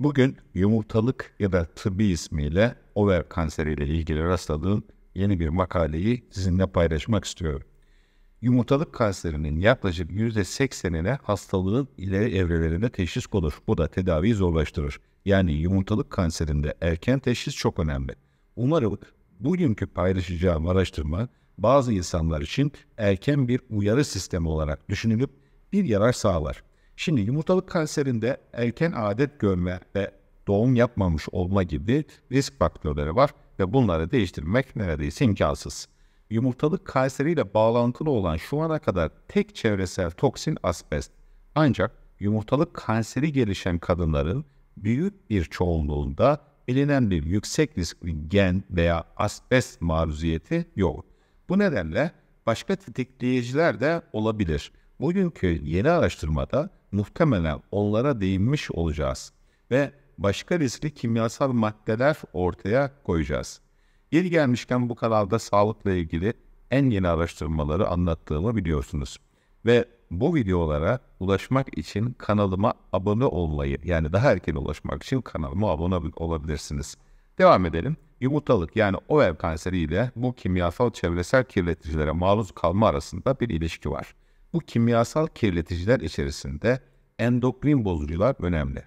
Bugün yumurtalık ya da tıbbi ismiyle over kanseriyle ilgili rastladığım yeni bir makaleyi sizinle paylaşmak istiyorum. Yumurtalık kanserinin yaklaşık %80'ine hastalığın ileri evrelerinde teşhis konur. Bu da tedaviyi zorlaştırır. Yani yumurtalık kanserinde erken teşhis çok önemli. Umarım bugünkü paylaşacağım araştırma bazı insanlar için erken bir uyarı sistemi olarak düşünülüp bir yarar sağlar. Şimdi yumurtalık kanserinde erken adet görme ve doğum yapmamış olma gibi risk faktörleri var ve bunları değiştirmek neredeyse imkansız. Yumurtalık kanseriyle bağlantılı olan şu ana kadar tek çevresel toksin asbest. Ancak yumurtalık kanseri gelişen kadınların büyük bir çoğunluğunda bilinen bir yüksek riskli gen veya asbest maruziyeti yok. Bu nedenle başka tetikleyiciler de olabilir. Bugünkü yeni araştırmada muhtemelen onlara değinmiş olacağız ve başka riskli kimyasal maddeler ortaya koyacağız. Yeri gelmişken bu kanalda sağlıkla ilgili en yeni araştırmaları anlattığımı biliyorsunuz. Ve bu videolara ulaşmak için kanalıma abone olmayı yani daha erken ulaşmak için kanalıma abone olabilirsiniz. Devam edelim. Yumurtalık yani over kanseri ile bu kimyasal çevresel kirleticilere maruz kalma arasında bir ilişki var. Bu kimyasal kirleticiler içerisinde endokrin bozucular önemli.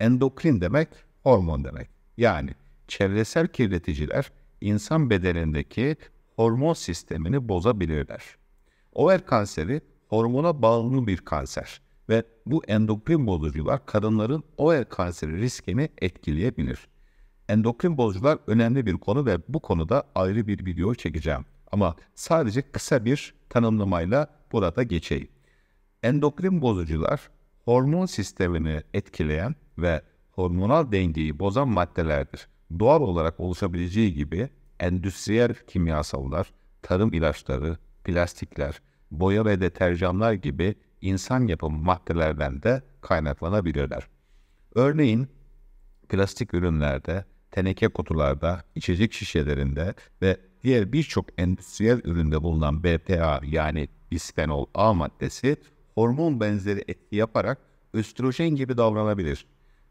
Endokrin demek hormon demek. Yani çevresel kirleticiler insan bedenindeki hormon sistemini bozabilirler. Over kanseri hormona bağımlı bir kanser ve bu endokrin bozucular kadınların over kanseri riskini etkileyebilir. Endokrin bozucular önemli bir konu ve bu konuda ayrı bir video çekeceğim. Ama sadece kısa bir tanımlamayla burada geçeyim. Endokrin bozucular hormon sistemini etkileyen ve hormonal dengeyi bozan maddelerdir. Doğal olarak oluşabileceği gibi endüstriyel kimyasallar, tarım ilaçları, plastikler, boya ve deterjanlar gibi insan yapımı maddelerden de kaynaklanabilirler. Örneğin plastik ürünlerde, teneke kutularda, içecek şişelerinde ve diğer birçok endüstriyel üründe bulunan BPA yani bisfenol A maddesi hormon benzeri etki yaparak östrojen gibi davranabilir.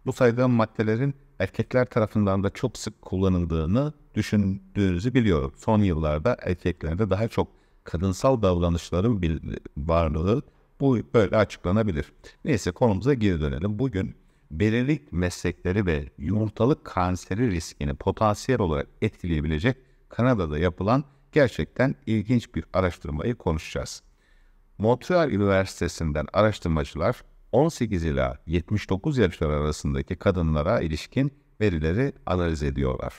Bu saydığım maddelerin erkekler tarafından da çok sık kullanıldığını düşündüğünüzü biliyorum. Son yıllarda erkeklerde daha çok kadınsal davranışların bir varlığı bu böyle açıklanabilir. Neyse konumuza geri dönelim. Bugün belirli meslekleri ve yumurtalık kanseri riskini potansiyel olarak etkileyebilecek Kanada'da yapılan gerçekten ilginç bir araştırmayı konuşacağız. Montreal Üniversitesi'nden araştırmacılar 18 ila 79 yaşlar arasındaki kadınlara ilişkin verileri analiz ediyorlar.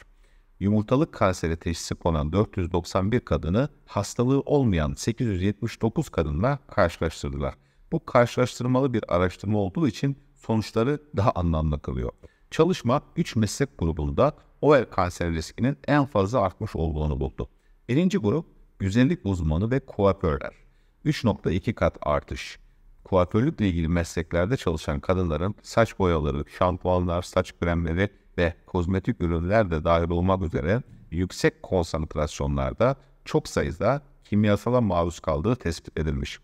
Yumurtalık kanseri teşhisi konan 491 kadını hastalığı olmayan 879 kadınla karşılaştırdılar. Bu karşılaştırmalı bir araştırma olduğu için sonuçları daha anlamlı kılıyor. Çalışma 3 meslek grubunda over kanser riskinin en fazla artmış olduğunu buldu. Birinci grup güzellik uzmanı ve kuaförler. 3.2 kat artış. Kuaförlükle ilgili mesleklerde çalışan kadınların saç boyaları, şampuanlar, saç kremleri ve kozmetik ürünler de dahil olmak üzere yüksek konsantrasyonlarda çok sayıda kimyasala maruz kaldığı tespit edilmiş.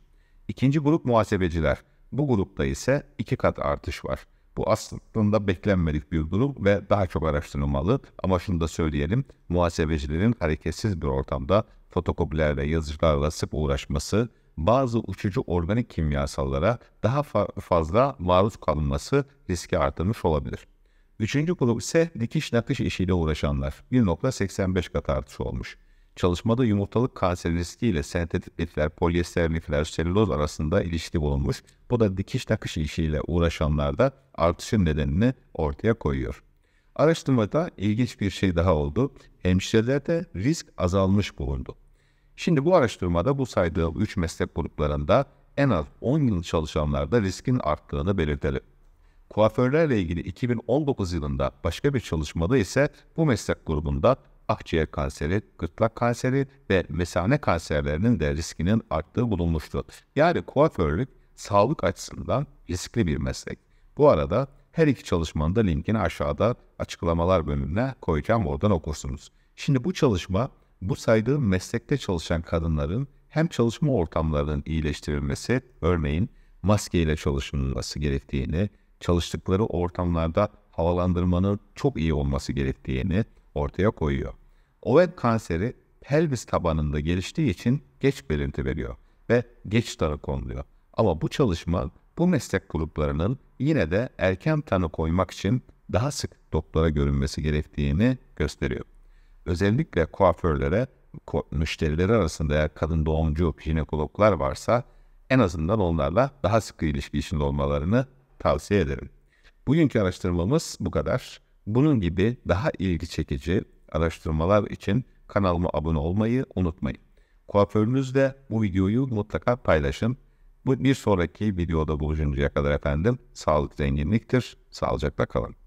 İkinci grup muhasebeciler. Bu grupta ise iki kat artış var. Bu aslında beklenmedik bir durum ve daha çok araştırılmalı. Ama şunu da söyleyelim, muhasebecilerin hareketsiz bir ortamda fotokopilerle, yazıcılarla sık uğraşması bazı uçucu organik kimyasallara daha fa fazla maruz kalınması riski artırmış olabilir. Üçüncü grup ise dikiş nakış işiyle uğraşanlar 1.85 kat artış olmuş. Çalışmada yumurtalık kanseri riskiyle sentetik lifler, polyester lifler, selüloz arasında ilişki bulunmuş. Bu da dikiş nakış işiyle uğraşanlarda artışın nedenini ortaya koyuyor. Araştırmada ilginç bir şey daha oldu. Hemşirelerde risk azalmış bulundu. Şimdi bu araştırmada bu saydığım 3 meslek gruplarında en az 10 yıl çalışanlarda riskin arttığını belirtelim. Kuaförlerle ilgili 2019 yılında başka bir çalışmada ise bu meslek grubunda akciğer kanseri, gırtlak kanseri ve mesane kanserlerinin de riskinin arttığı bulunmuştu. Yani kuaförlük sağlık açısından riskli bir meslek. Bu arada her iki çalışmanın da linkini aşağıda açıklamalar bölümüne koyacağım oradan okursunuz. Şimdi bu çalışma bu saydığım meslekte çalışan kadınların hem çalışma ortamlarının iyileştirilmesi, örneğin maskeyle çalışılması gerektiğini, çalıştıkları ortamlarda havalandırmanın çok iyi olması gerektiğini ortaya koyuyor. Oven kanseri pelvis tabanında geliştiği için geç belirti veriyor ve geç tanı konuluyor. Ama bu çalışma bu meslek gruplarının yine de erken tanı koymak için daha sık doktora görünmesi gerektiğini gösteriyor özellikle kuaförlere, müşterileri arasında eğer kadın doğumcu jinekologlar varsa en azından onlarla daha sıkı ilişki içinde olmalarını tavsiye ederim. Bugünkü araştırmamız bu kadar. Bunun gibi daha ilgi çekici araştırmalar için kanalıma abone olmayı unutmayın. Kuaförünüzle bu videoyu mutlaka paylaşın. Bu bir sonraki videoda buluşuncaya kadar efendim sağlık zenginliktir. Sağlıcakla kalın.